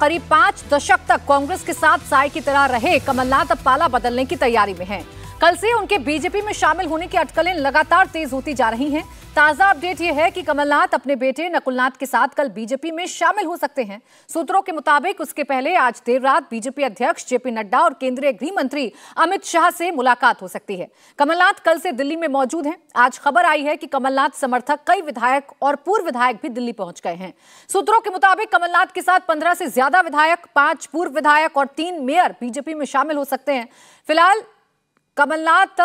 करीब पांच दशक तक कांग्रेस के साथ साय की तरह रहे कमलनाथ अब पाला बदलने की तैयारी में हैं। कल से उनके बीजेपी में शामिल होने की अटकलें लगातार तेज होती जा रही हैं ताजा अपडेट यह है कि कमलनाथ अपने बेटे नकुलनाथ के साथ कल बीजेपी में शामिल हो सकते हैं सूत्रों के मुताबिक उसके पहले आज देर रात बीजेपी अध्यक्ष जेपी नड्डा और केंद्रीय गृह मंत्री अमित शाह से मुलाकात हो सकती है कमलनाथ कल से दिल्ली में मौजूद हैं आज खबर आई है कि कमलनाथ समर्थक कई विधायक और पूर्व विधायक भी दिल्ली पहुंच गए हैं सूत्रों के मुताबिक कमलनाथ के साथ पंद्रह से ज्यादा विधायक पांच पूर्व विधायक और तीन मेयर बीजेपी में शामिल हो सकते हैं फिलहाल कमलनाथ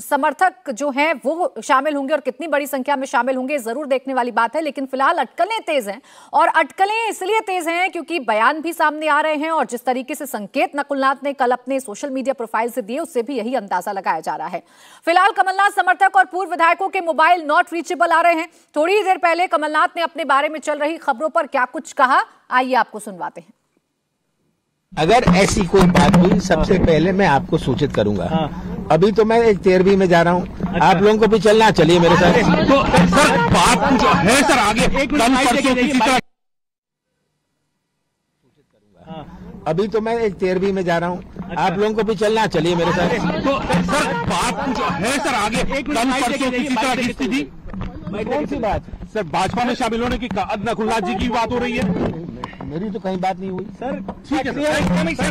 समर्थक जो हैं वो शामिल होंगे और कितनी बड़ी संख्या में शामिल होंगे जरूर देखने वाली बात है लेकिन फिलहाल अटकलें तेज हैं और अटकलें इसलिए तेज हैं क्योंकि बयान भी सामने आ रहे हैं और जिस तरीके से संकेत नकुलनाथ ने कल अपने सोशल मीडिया प्रोफाइल से दिए उससे भी यही अंदाजा लगाया जा रहा है फिलहाल कमलनाथ समर्थक और पूर्व विधायकों के मोबाइल नॉट रीचेबल आ रहे हैं थोड़ी देर पहले कमलनाथ ने अपने बारे में चल रही खबरों पर क्या कुछ कहा आइए आपको सुनवाते हैं अगर ऐसी कोई बात हुई सबसे पहले मैं आपको सूचित करूंगा हाँ। अभी तो मैं एक तेरहवीं में जा रहा हूँ अच्छा। आप लोगों को भी चलना चलिए मेरे साथ तो सर बात है सर आगे एक हाँ। अभी तो मैं एक तेरहवीं में जा रहा हूँ अच्छा। आप लोगों को भी चलना चलिए मेरे साथ तो सर बात है सर आगे एक कौन सी बात सर भाजपा में शामिल होने की अदनकुल्ला जी की बात हो रही है मेरी तो कहीं बात नहीं हुई सर ठीक है सर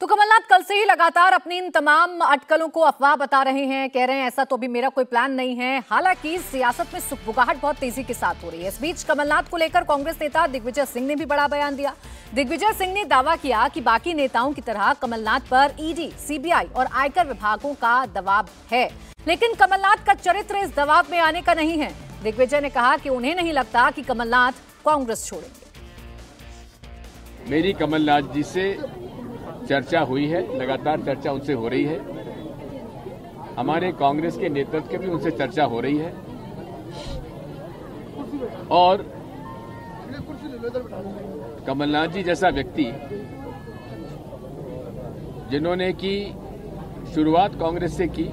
तो कमलनाथ कल से ही लगातार अपनी इन तमाम अटकलों को अफवाह बता रहे हैं कह रहे हैं ऐसा तो भी मेरा कोई प्लान नहीं है हालांकि सियासत में सुखबुगाहट बहुत तेजी के साथ हो रही है इस बीच कमलनाथ को लेकर कांग्रेस नेता दिग्विजय सिंह ने भी बड़ा बयान दिया दिग्विजय सिंह ने दावा किया कि बाकी नेताओं की तरह कमलनाथ पर ईडी सीबीआई और आयकर विभागों का दबाव है लेकिन कमलनाथ का चरित्र इस दबाव में आने का नहीं है दिग्विजय ने कहा कि उन्हें नहीं लगता कि कमलनाथ कांग्रेस छोड़ेंगे मेरी कमलनाथ जी से चर्चा हुई है लगातार चर्चा उनसे हो रही है हमारे कांग्रेस के नेतृत्व के भी उनसे चर्चा हो रही है और कमलनाथ जी जैसा व्यक्ति जिन्होंने की शुरुआत कांग्रेस से की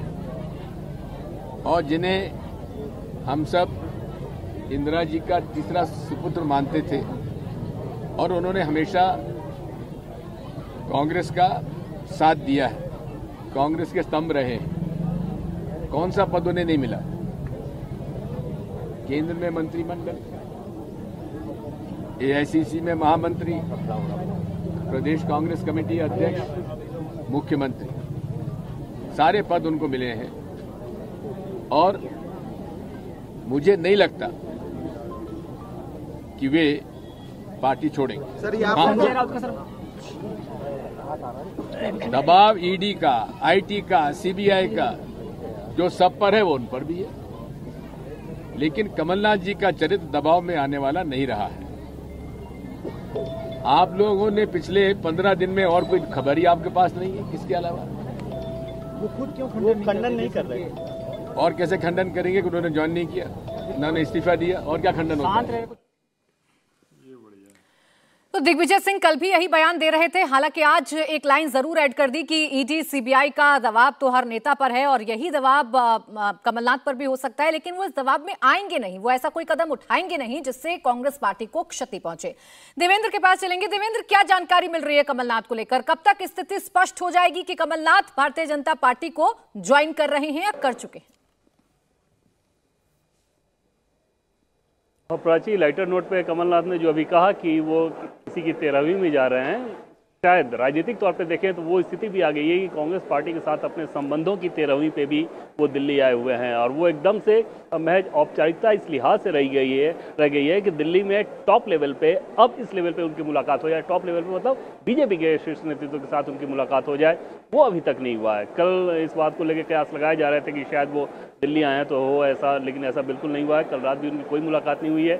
और जिन्हें हम सब इंदिरा जी का तीसरा सुपुत्र मानते थे और उन्होंने हमेशा कांग्रेस का साथ दिया है कांग्रेस के स्तंभ रहे हैं कौन सा पद उन्हें नहीं मिला केंद्र में मंत्रिमंडल एआईसीसी में महामंत्री प्रदेश कांग्रेस कमेटी अध्यक्ष मुख्यमंत्री सारे पद उनको मिले हैं और मुझे नहीं लगता कि वे पार्टी छोड़ेंगे सर ये आप दबाव ईडी e का आईटी का सीबीआई का जो सब पर है वो उन पर भी है लेकिन कमलनाथ जी का चरित्र दबाव में आने वाला नहीं रहा है आप लोगों ने पिछले पंद्रह दिन में और कोई खबर ही आपके पास नहीं है किसके अलावा वो खुद क्यों खंडन, खंडन नहीं कर रहे और कैसे खंडन करेंगे कि उन्होंने ज्वाइन नहीं किया उन्होंने इस्तीफा दिया और क्या खंडन होगा तो दिग्विजय सिंह कल भी यही बयान दे रहे थे हालांकि आज एक लाइन जरूर ऐड कर दी कि ईडी e सीबीआई का दबाव तो हर नेता पर है और यही दबाव कमलनाथ पर भी हो सकता है लेकिन वो इस दबाव में आएंगे नहीं वो ऐसा कोई कदम उठाएंगे नहीं जिससे कांग्रेस पार्टी को क्षति पहुंचे देवेंद्र के पास चलेंगे देवेंद्र क्या जानकारी मिल रही है कमलनाथ को लेकर कब तक स्थिति स्पष्ट हो जाएगी कि कमलनाथ भारतीय जनता पार्टी को ज्वाइन कर रहे हैं या कर चुके हैं और प्राची लाइटर नोट पे कमलनाथ ने जो अभी कहा कि वो किसी की तेरहवीं में जा रहे हैं शायद राजनीतिक तौर पर देखें तो वो स्थिति भी आ गई है कि कांग्रेस पार्टी के साथ अपने संबंधों की तेरहवीं पे भी वो दिल्ली आए हुए हैं और वो एकदम से महज औपचारिकता इस लिहाज से रही गई है रह गई है कि दिल्ली में टॉप लेवल पे अब इस लेवल पे उनकी मुलाकात हो जाए टॉप लेवल पे मतलब बीजेपी के शीर्ष नेतृत्व के साथ उनकी मुलाकात हो जाए वो अभी तक नहीं हुआ है कल इस बात को लेकर कयास लगाए जा रहे थे कि शायद वो दिल्ली आए तो हो ऐसा लेकिन ऐसा बिल्कुल नहीं हुआ है कल रात भी उनकी कोई मुलाकात नहीं हुई है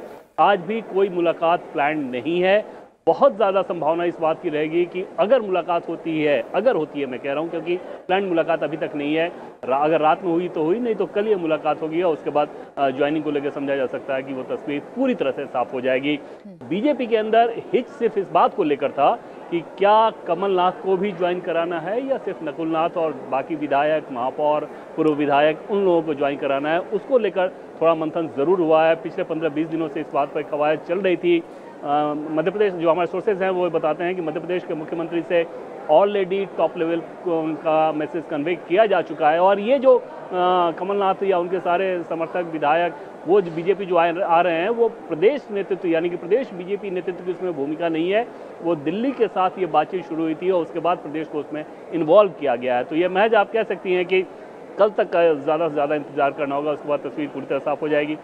आज भी कोई मुलाकात प्लान नहीं है बहुत ज़्यादा संभावना इस बात की रहेगी कि अगर मुलाकात होती है अगर होती है मैं कह रहा हूँ क्योंकि प्लान मुलाकात अभी तक नहीं है रा, अगर रात में हुई तो हुई नहीं तो कल ये मुलाकात होगी और उसके बाद ज्वाइनिंग को लेकर समझा जा सकता है कि वो तस्वीर पूरी तरह से साफ हो जाएगी हम्म। बीजेपी के अंदर हिच सिर्फ इस बात को लेकर था कि क्या कमलनाथ को भी ज्वाइन कराना है या सिर्फ नकुलनाथ और बाकी विधायक महापौर पूर्व विधायक उन लोगों को ज्वाइन कराना है उसको लेकर थोड़ा मंथन ज़रूर हुआ है पिछले पंद्रह बीस दिनों से इस बात पर कवायद चल रही थी मध्य प्रदेश जो हमारे सोर्सेज हैं वो बताते हैं कि मध्य प्रदेश के मुख्यमंत्री से ऑलरेडी टॉप लेवल को उनका मैसेज कन्वे किया जा चुका है और ये जो कमलनाथ या उनके सारे समर्थक विधायक वो बीजेपी जो आ रहे हैं वो प्रदेश नेतृत्व यानी कि प्रदेश बीजेपी नेतृत्व की उसमें भूमिका नहीं है वो दिल्ली के साथ ये बातचीत शुरू हुई थी और उसके बाद प्रदेश को उसमें इन्वॉल्व किया गया है तो ये महज आप कह सकती हैं कि कल तक का ज़्यादा से ज़्यादा इंतजार करना होगा उसके बाद तस्वीर पूरी तरह साफ हो जाएगी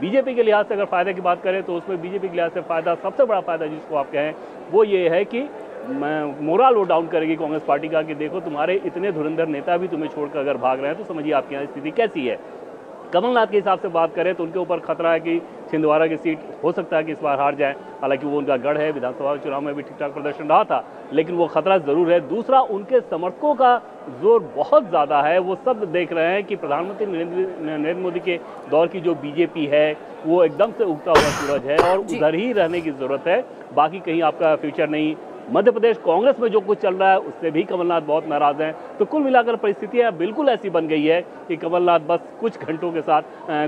बीजेपी के लिहाज से अगर फ़ायदे की बात करें तो उसमें बीजेपी के लिहाज से फ़ायदा सबसे बड़ा फ़ायदा जिसको आप कहें वो ये है कि मैं मोरल वो डाउन करेगी कांग्रेस पार्टी का कि देखो तुम्हारे इतने धुरंधर नेता भी तुम्हें छोड़कर अगर भाग रहे हैं तो समझिए आपके यहाँ स्थिति कैसी है कमलनाथ के हिसाब से बात करें तो उनके ऊपर खतरा है कि छिंदवाड़ा की सीट हो सकता है कि इस बार हार जाए हालांकि वो उनका गढ़ है विधानसभा चुनाव में भी ठीक ठाक प्रदर्शन रहा था लेकिन वो खतरा ज़रूर है दूसरा उनके समर्थकों का जोर बहुत ज़्यादा है वो सब देख रहे हैं कि प्रधानमंत्री नरेंद्र मोदी के दौर की जो बीजेपी है वो एकदम से उगता हुआ सूरज है और उधर ही रहने की ज़रूरत है बाकी कहीं आपका फ्यूचर नहीं मध्य प्रदेश कांग्रेस में जो कुछ चल रहा है उससे भी कमलनाथ बहुत नाराज हैं तो कुल मिलाकर परिस्थितियाँ बिल्कुल ऐसी बन गई है कि कमलनाथ बस कुछ घंटों के साथ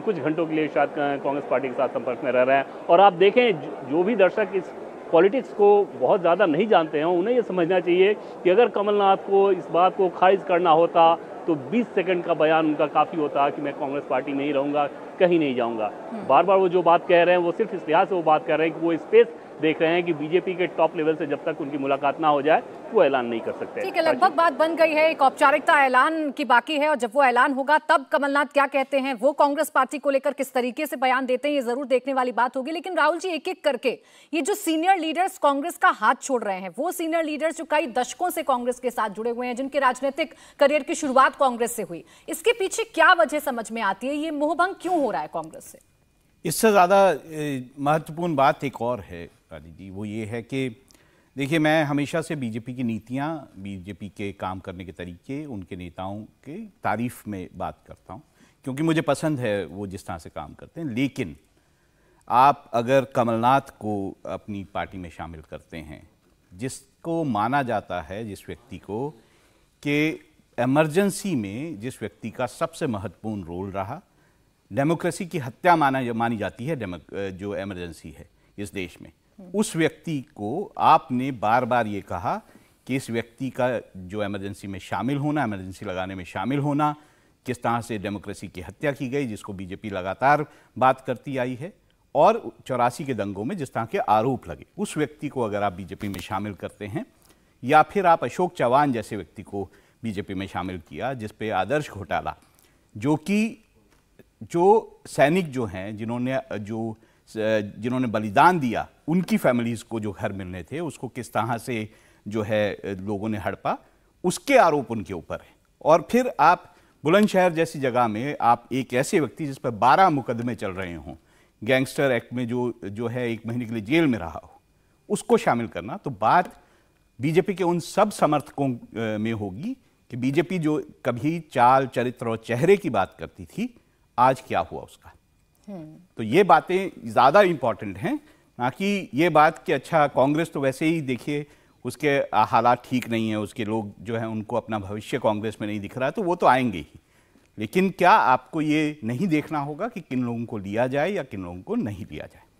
कुछ घंटों के लिए शायद कांग्रेस पार्टी के साथ संपर्क में रह रहे हैं और आप देखें जो भी दर्शक इस पॉलिटिक्स को बहुत ज़्यादा नहीं जानते हैं उन्हें यह समझना चाहिए कि अगर कमलनाथ को इस बात को खारिज करना होता तो 20 सेकंड का बयान उनका काफ़ी होता कि मैं कांग्रेस पार्टी में ही रहूँगा कहीं नहीं जाऊँगा हम्म। बार बार वो जो बात कह रहे हैं वो सिर्फ इस लिहाज से वो बात कर रहे हैं कि वो स्पेस देख रहे हैं कि बीजेपी के टॉप लेवल से जब तक उनकी मुलाकात ना हो जाए वो ऐलान नहीं कर सकते ठीक है लगभग बात बन गई है एक औपचारिकता ऐलान की बाकी है और जब वो ऐलान होगा तब कमलनाथ क्या कहते हैं वो कांग्रेस पार्टी को लेकर किस तरीके से बयान देते हैं ये जरूर देखने वाली बात होगी लेकिन राहुल जी एक एक करके ये जो सीनियर लीडर्स कांग्रेस का हाथ छोड़ रहे हैं वो सीनियर लीडर्स जो कई दशकों से कांग्रेस के साथ जुड़े हुए हैं जिनके राजनीतिक करियर की शुरुआत कांग्रेस से हुई इसके पीछे क्या वजह समझ में आती है ये मोहभंग क्यों हो रहा है कांग्रेस से इससे ज्यादा महत्वपूर्ण बात एक और है रानी जी वो ये है कि देखिए मैं हमेशा से बीजेपी की नीतियाँ बीजेपी के काम करने के तरीके उनके नेताओं के तारीफ में बात करता हूँ क्योंकि मुझे पसंद है वो जिस तरह से काम करते हैं लेकिन आप अगर कमलनाथ को अपनी पार्टी में शामिल करते हैं जिसको माना जाता है जिस व्यक्ति को कि एमरजेंसी में जिस व्यक्ति का सबसे महत्वपूर्ण रोल रहा डेमोक्रेसी की हत्या माना मानी जाती है जो एमरजेंसी है इस देश में उस व्यक्ति को आपने बार बार ये कहा कि इस व्यक्ति का जो एमरजेंसी में शामिल होना एमरजेंसी लगाने में शामिल होना किस तरह से डेमोक्रेसी की हत्या की गई जिसको बीजेपी लगातार बात करती आई है और चौरासी के दंगों में जिस तरह के आरोप लगे उस व्यक्ति को अगर आप बीजेपी में शामिल करते हैं या फिर आप अशोक चौहान जैसे व्यक्ति को बीजेपी में शामिल किया जिस पे आदर्श घोटाला जो कि जो सैनिक जो हैं जिन्होंने जो जिन्होंने बलिदान दिया उनकी फैमिलीज़ को जो घर मिलने थे उसको किस तरह से जो है लोगों ने हड़पा उसके आरोप उनके ऊपर है और फिर आप बुलंदशहर जैसी जगह में आप एक ऐसे व्यक्ति जिस पर बारह मुकदमे चल रहे हों गैंगस्टर एक्ट में जो जो है एक महीने के लिए जेल में रहा हो उसको शामिल करना तो बात बीजेपी के उन सब समर्थकों में होगी कि बीजेपी जो कभी चाल चरित्र और चेहरे की बात करती थी आज क्या हुआ उसका तो ये बातें ज़्यादा इम्पॉर्टेंट हैं ना कि ये बात कि अच्छा कांग्रेस तो वैसे ही देखिए उसके हालात ठीक नहीं है उसके लोग जो हैं उनको अपना भविष्य कांग्रेस में नहीं दिख रहा तो वो तो आएंगे ही लेकिन क्या आपको ये नहीं देखना होगा कि किन लोगों को लिया जाए या किन लोगों को नहीं लिया जाए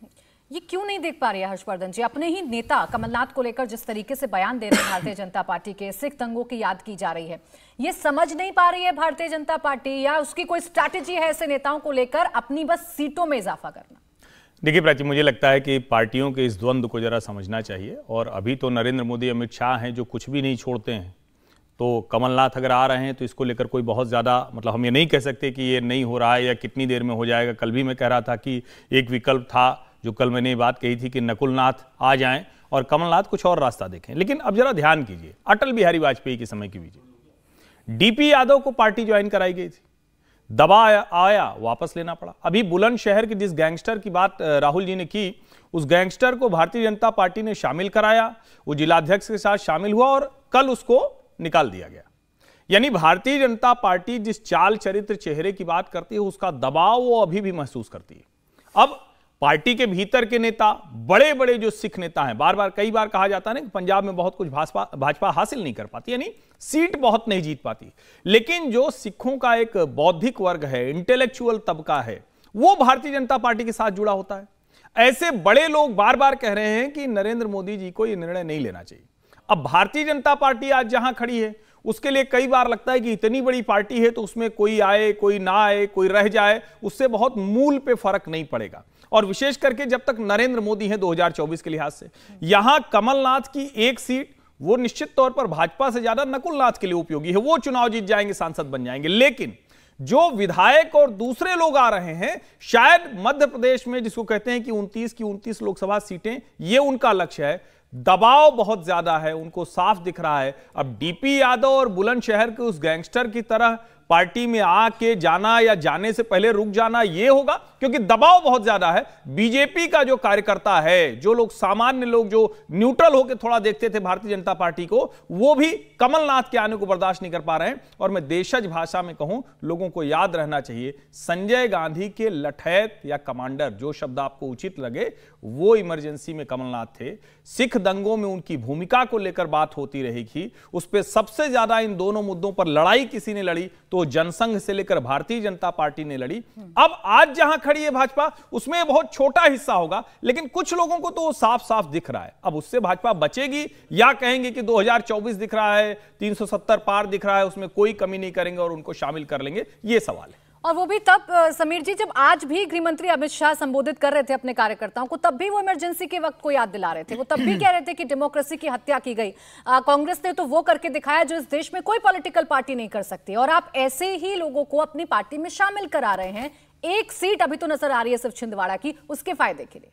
ये क्यों नहीं देख पा रहे हर्षवर्धन जी अपने ही नेता कमलनाथ को लेकर जिस तरीके से बयान दे रहे हैं भारतीय जनता पार्टी के सिख दंगों की याद की जा रही है ये समझ नहीं पा रही है भारतीय जनता पार्टी या उसकी कोई स्ट्रैटेजी है ऐसे नेताओं को लेकर अपनी बस सीटों में इजाफा करना देखिए प्राची मुझे लगता है कि पार्टियों के इस द्वंद्व को जरा समझना चाहिए और अभी तो नरेंद्र मोदी अमित शाह हैं जो कुछ भी नहीं छोड़ते हैं तो कमलनाथ अगर आ रहे हैं तो इसको लेकर कोई बहुत ज़्यादा मतलब हम ये नहीं कह सकते कि ये नहीं हो रहा है या कितनी देर में हो जाएगा कल भी मैं कह रहा था कि एक विकल्प था जो कल मैंने ये बात कही थी कि नकुलनाथ आ जाएं और कमलनाथ कुछ और रास्ता देखें लेकिन अब जरा ध्यान कीजिए अटल बिहारी वाजपेयी के समय की लीजिए डीपी यादव को पार्टी ज्वाइन कराई गई थी दबा आया वापस लेना पड़ा अभी बुलंदशहर के जिस गैंगस्टर की बात राहुल जी ने की उस गैंगस्टर को भारतीय जनता पार्टी ने शामिल कराया वो जिलाध्यक्ष के साथ शामिल हुआ और कल उसको निकाल दिया गया यानी भारतीय जनता पार्टी जिस चाल चरित्र चेहरे की बात करती है उसका दबाव वो अभी भी महसूस करती है अब पार्टी के भीतर के नेता बड़े बड़े जो सिख नेता हैं बार बार कई बार कहा जाता है ना कि पंजाब में बहुत कुछ भाजपा भाजपा हासिल नहीं कर पाती यानी सीट बहुत नहीं जीत पाती लेकिन जो सिखों का एक बौद्धिक वर्ग है इंटेलेक्चुअल तबका है वो भारतीय जनता पार्टी के साथ जुड़ा होता है ऐसे बड़े लोग बार बार कह रहे हैं कि नरेंद्र मोदी जी को यह निर्णय नहीं लेना चाहिए अब भारतीय जनता पार्टी आज जहां खड़ी है उसके लिए कई बार लगता है कि इतनी बड़ी पार्टी है तो उसमें कोई आए कोई ना आए कोई रह जाए उससे बहुत मूल पे फर्क नहीं पड़ेगा और विशेष करके जब तक नरेंद्र मोदी हैं 2024 के लिहाज से यहां कमलनाथ की एक सीट वो निश्चित तौर पर भाजपा से ज्यादा नकुलनाथ के लिए उपयोगी है वो चुनाव जीत जाएंगे सांसद बन जाएंगे लेकिन जो विधायक और दूसरे लोग आ रहे हैं शायद मध्य प्रदेश में जिसको कहते हैं कि 29 की 29 लोकसभा सीटें यह उनका लक्ष्य है दबाव बहुत ज्यादा है उनको साफ दिख रहा है अब डीपी यादव और बुलंदशहर के उस गैंगस्टर की तरह पार्टी में आके जाना या जाने से पहले रुक जाना यह होगा क्योंकि दबाव बहुत ज्यादा है बीजेपी का जो कार्यकर्ता है जो लोग सामान्य लोग जो न्यूट्रल होकर थोड़ा देखते थे भारतीय जनता पार्टी को वो भी कमलनाथ के आने को बर्दाश्त नहीं कर पा रहे हैं और मैं देशज भाषा में कहूं लोगों को याद रहना चाहिए संजय गांधी के लठैत या कमांडर जो शब्द आपको उचित लगे वो इमरजेंसी में कमलनाथ थे सिख दंगों में उनकी भूमिका को लेकर बात होती रहेगी उस पर सबसे ज्यादा इन दोनों मुद्दों पर लड़ाई किसी ने लड़ी तो जनसंघ से लेकर भारतीय जनता पार्टी ने लड़ी अब आज जहां खड़ी है भाजपा उसमें बहुत छोटा हिस्सा होगा लेकिन कुछ लोगों को तो साफ साफ दिख रहा है अब उससे भाजपा बचेगी या कहेंगे कि 2024 दिख रहा है 370 पार दिख रहा है उसमें कोई कमी नहीं करेंगे और उनको शामिल कर लेंगे ये सवाल है और वो भी तब समीर जी जब आज भी गृह मंत्री अमित शाह संबोधित कर रहे थे अपने कार्यकर्ताओं को तब भी वो इमरजेंसी के वक्त को याद दिला रहे थे वो तब भी कह रहे थे कि डेमोक्रेसी की हत्या की गई कांग्रेस ने तो वो करके दिखाया जो इस देश में कोई पॉलिटिकल पार्टी नहीं कर सकती और आप ऐसे ही लोगों को अपनी पार्टी में शामिल करा रहे हैं एक सीट अभी तो नजर आ रही है सिर्फ छिंदवाड़ा की उसके फायदे के लिए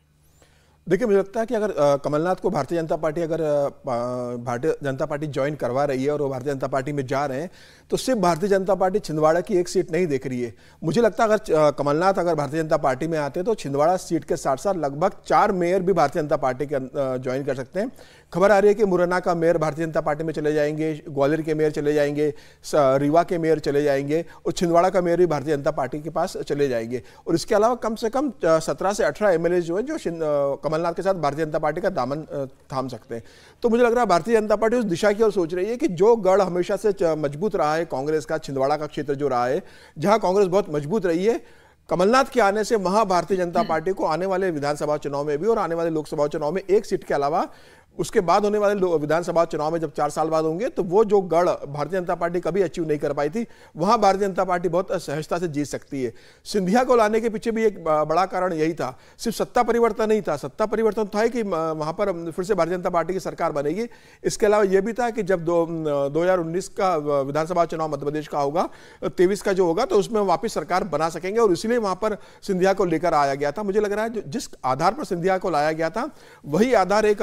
देखिए मुझे लगता है कि अगर कमलनाथ को भारतीय जनता पार्टी अगर भारतीय जनता पार्टी ज्वाइन करवा रही है और वो भारतीय जनता पार्टी में जा रहे हैं तो सिर्फ भारतीय जनता पार्टी छिंदवाड़ा की एक सीट नहीं देख रही है मुझे लगता है अगर कमलनाथ अगर भारतीय जनता पार्टी में आते हैं तो छिंदवाड़ा सीट के साथ साथ लगभग चार मेयर भी भारतीय जनता पार्टी के अं, ज्वाइन कर सकते हैं खबर आ रही है कि मुरैना का मेयर भारतीय जनता पार्टी में चले जाएंगे ग्वालियर के मेयर चले जाएंगे रीवा के मेयर चले जाएंगे और छिंदवाड़ा का मेयर भी भारतीय जनता पार्टी के पास चले जाएंगे और इसके अलावा कम से कम सत्रह से अठारह एम जो है जो कमलनाथ के साथ भारतीय जनता पार्टी का दामन थाम सकते हैं तो मुझे लग रहा है भारतीय जनता पार्टी उस दिशा की ओर सोच रही है कि जो गढ़ हमेशा से मजबूत रहा है कांग्रेस का छिंदवाड़ा का क्षेत्र जो रहा है जहाँ कांग्रेस बहुत मजबूत रही है कमलनाथ के आने से वहां भारतीय जनता हम्म। पार्टी को आने वाले विधानसभा चुनाव में भी और आने वाले लोकसभा चुनाव में एक सीट के अलावा उसके बाद होने वाले विधानसभा चुनाव में जब चार साल बाद होंगे तो वो जो गढ़ भारतीय जनता पार्टी कभी अचीव नहीं कर पाई थी वहां भारतीय जनता पार्टी बहुत सहजता से जीत सकती है सिंधिया को लाने के पीछे भी एक बड़ा कारण यही था सिर्फ सत्ता परिवर्तन नहीं था सत्ता परिवर्तन तो था कि वहां पर फिर से भारतीय जनता पार्टी की सरकार बनेगी इसके अलावा यह भी था कि जब दो दो का विधानसभा चुनाव मध्यप्रदेश का होगा तेईस का जो होगा तो उसमें वापिस सरकार बना सकेंगे और इसीलिए वहां पर सिंधिया को लेकर आया गया था मुझे लग रहा है जिस आधार पर सिंधिया को लाया गया था वही आधार एक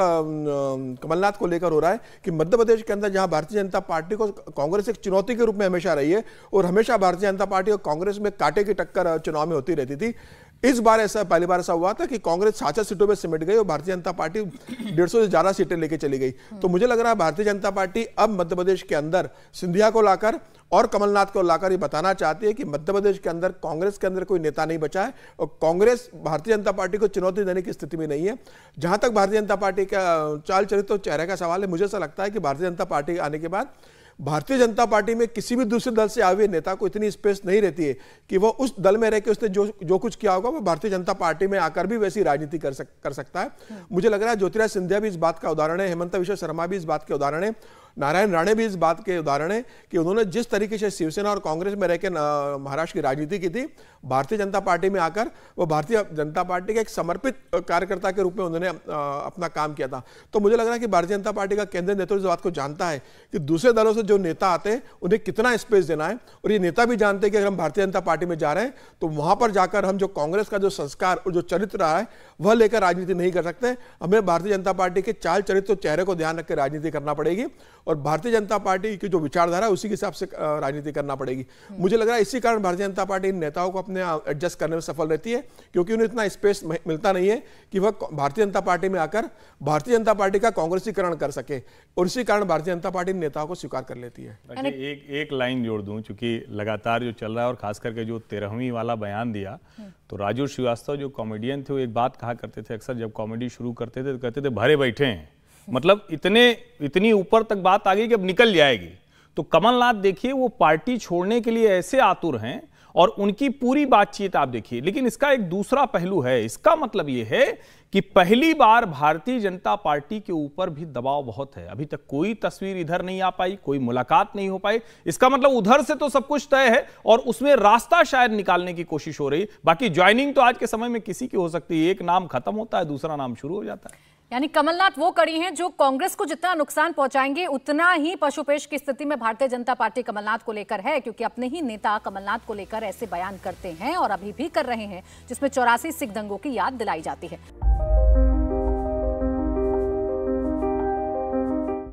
कमलनाथ को लेकर हो रहा है कि मध्य प्रदेश के अंदर जहां भारतीय जनता पार्टी को कांग्रेस एक चुनौती के रूप में हमेशा रही है और हमेशा भारतीय जनता पार्टी और कांग्रेस में कांटे की टक्कर चुनाव में होती रहती थी इस बार ऐसा पहली बार ऐसा हुआ था कि कांग्रेस सात सीटों में सिमट गई और भारतीय जनता पार्टी डेढ़ सौ से ज्यादा सीटें लेके चली गई तो मुझे लग रहा है भारतीय जनता पार्टी अब मध्य प्रदेश के अंदर सिंधिया को लाकर और कमलनाथ को लाकर ये बताना चाहती है कि मध्य प्रदेश के अंदर कांग्रेस के अंदर कोई नेता नहीं बचा है और कांग्रेस भारतीय जनता पार्टी को चुनौती देने की स्थिति में नहीं है जहां तक भारतीय जनता पार्टी का चाल चरित्र चेहरे का सवाल है मुझे ऐसा लगता है कि भारतीय जनता पार्टी आने के बाद भारतीय जनता पार्टी में किसी भी दूसरे दल से आए हुए नेता को इतनी स्पेस नहीं रहती है कि वो उस दल में रह के उसने जो जो कुछ किया होगा वो भारतीय जनता पार्टी में आकर भी वैसी राजनीति कर सक कर सकता है मुझे लग रहा है ज्योतिराज सिंधिया भी इस बात का उदाहरण है हेमंत विश्व शर्मा भी इस बात के उदाहरण है नारायण राणे भी इस बात के उदाहरण है कि उन्होंने जिस तरीके से शिवसेना और कांग्रेस में रहकर महाराष्ट्र की राजनीति की थी भारतीय जनता पार्टी में आकर वो भारतीय जनता पार्टी के एक समर्पित कार्यकर्ता के रूप में उन्होंने अपना काम किया था तो मुझे लग रहा है कि भारतीय जनता पार्टी का केंद्रीय नेतृत्व इस बात को जानता है कि दूसरे दलों से जो नेता आते हैं उन्हें कितना स्पेस देना है और ये नेता भी जानते हैं कि अगर हम भारतीय जनता पार्टी में जा रहे हैं तो वहाँ पर जाकर हम जो कांग्रेस का जो संस्कार और जो चरित्र रहा है वह लेकर राजनीति नहीं कर सकते हमें भारतीय जनता पार्टी के चाल चरित्र चेहरे को ध्यान रखकर राजनीति करना पड़ेगी और भारतीय जनता पार्टी की जो विचारधारा है उसी के हिसाब से राजनीति करना पड़ेगी मुझे लग रहा है इसी कारण भारतीय जनता पार्टी इन नेताओं को अपने अपने एडजस्ट करने में सफल रहती है क्योंकि उन्हें इतना स्पेस मिलता नहीं है कि वह भारतीय जनता पार्टी में आकर भारतीय जनता पार्टी का कांग्रेसीकरण कर सके और इसी कारण भारतीय जनता पार्टी नेताओं को स्वीकार कर लेती है अच्छा, एक एक लाइन जोड़ दूं चूंकि लगातार जो चल रहा है और खास करके जो तेरहवीं वाला बयान दिया हम्म। तो राजू श्रीवास्तव जो कॉमेडियन थे वो एक बात कहा करते थे अक्सर जब कॉमेडी शुरू करते थे तो कहते थे भरे बैठे हैं मतलब इतने इतनी ऊपर तक बात आ गई कि अब निकल जाएगी तो कमलनाथ देखिए वो पार्टी छोड़ने के लिए ऐसे आतुर हैं और उनकी पूरी बातचीत आप देखिए लेकिन इसका एक दूसरा पहलू है इसका मतलब यह है कि पहली बार भारतीय जनता पार्टी के ऊपर भी दबाव बहुत है अभी तक कोई तस्वीर इधर नहीं आ पाई कोई मुलाकात नहीं हो पाई इसका मतलब उधर से तो सब कुछ तय है और उसमें रास्ता शायद निकालने की कोशिश हो रही बाकी ज्वाइनिंग तो आज के समय में किसी की हो सकती है एक नाम खत्म होता है दूसरा नाम शुरू हो जाता है यानी कमलनाथ वो कड़ी हैं जो कांग्रेस को जितना नुकसान पहुंचाएंगे उतना ही पशुपेश की स्थिति में भारतीय जनता पार्टी कमलनाथ को लेकर है क्योंकि अपने ही नेता कमलनाथ को लेकर ऐसे बयान करते हैं और अभी भी कर रहे हैं जिसमें चौरासी सिख दंगों की याद दिलाई जाती है